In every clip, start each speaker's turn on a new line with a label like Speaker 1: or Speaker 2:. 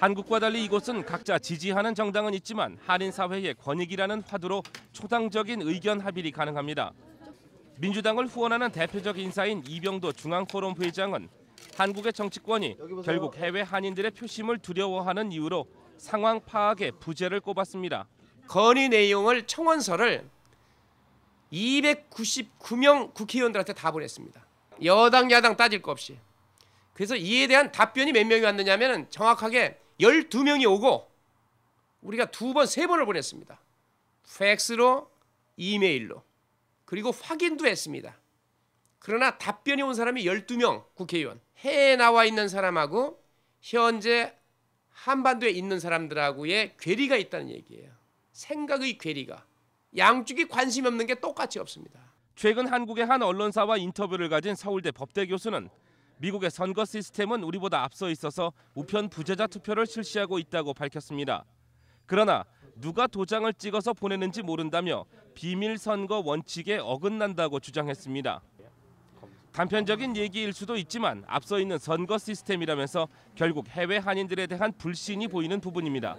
Speaker 1: 한국과 달리 이곳은 각자 지지하는 정당은 있지만 한인 사회의 권익이라는 화두로 초당적인 의견 합의가 가능합니다. 민주당을 후원하는 대표적 인사인 이병도 중앙포럼 회장은 한국의 정치권이 결국 해외 한인들의 표심을 두려워하는 이유로 상황 파악에 부재를 꼽았습니다. 건의 내용을 청원서를 299명 국회의원들한테
Speaker 2: 다 보냈습니다. 여당 야당 따질 거 없이. 그래서 이에 대한 답변이 몇 명이 왔느냐면 정확하게 12명이 오고 우리가 두 번, 세 번을 보냈습니다. 팩스로, 이메일로. 그리고 확인도 했습니다. 그러나 답변이 온 사람이 12명 국회의원. 해외에 나와 있는 사람하고 현재 한반도에 있는 사람들하고의 괴리가 있다는 얘기예요. 생각의
Speaker 1: 괴리가. 양쪽이 관심 없는 게 똑같이 없습니다. 최근 한국의 한 언론사와 인터뷰를 가진 서울대 법대 교수는 미국의 선거 시스템은 우리보다 앞서 있어서 우편 부재자 투표를 실시하고 있다고 밝혔습니다. 그러나 누가 도장을 찍어서 보내는지 모른다며 비밀 선거 원칙에 어긋난다고 주장했습니다. 단편적인 얘기일 수도 있지만 앞서 있는 선거 시스템이라면서 결국 해외 한인들에 대한 불신이 보이는 부분입니다.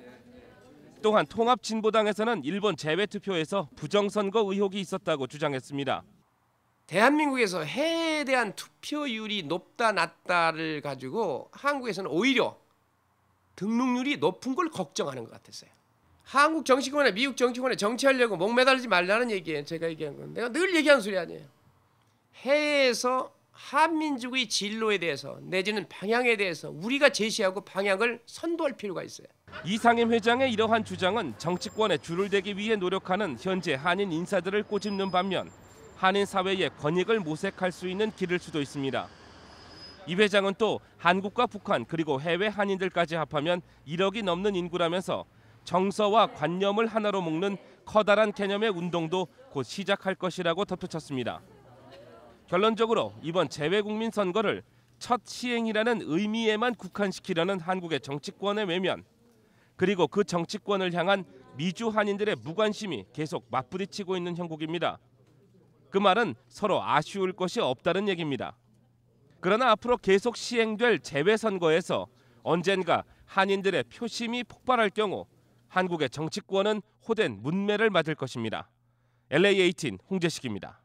Speaker 1: 또한 통합진보당에서는 일본 재외 투표에서 부정선거 의혹이 있었다고 주장했습니다. 대한민국에서
Speaker 2: 해에 대한 투표율이 높다 낮다를 가지고 한국에서는 오히려 등록률이 높은 걸 걱정하는 것 같았어요. 한국 정치권에 미국 정치권에 정치하려고 목매달지 말라는 얘기에요 제가 얘기한 건 내가 늘 얘기한 소리 아니에요. 해에서 한민족의 진로에 대해서 내지는 방향에 대해서 우리가 제시하고 방향을 선도할 필요가 있어요.
Speaker 1: 이상임 회장의 이러한 주장은 정치권에 줄을 대기 위해 노력하는 현재 한인 인사들을 꼬집는 반면 한인 사회의 권익을 모색할 수 있는 길일 수도 있습니다. 이 회장은 또 한국과 북한 그리고 해외 한인들까지 합하면 1억이 넘는 인구라면서 정서와 관념을 하나로 묶는 커다란 개념의 운동도 곧 시작할 것이라고 덧붙였습니다. 결론적으로 이번 재외국민 선거를 첫 시행이라는 의미에만 국한시키려는 한국의 정치권의 외면 그리고 그 정치권을 향한 미주 한인들의 무관심이 계속 맞부딪히고 있는 형국입니다. 그 말은 서로 아쉬울 것이 없다는 얘기입니다. 그러나 앞으로 계속 시행될 재외선거에서 언젠가 한인들의 표심이 폭발할 경우 한국의 정치권은 호된 문매를 맞을 것입니다. LA18 홍재식입니다.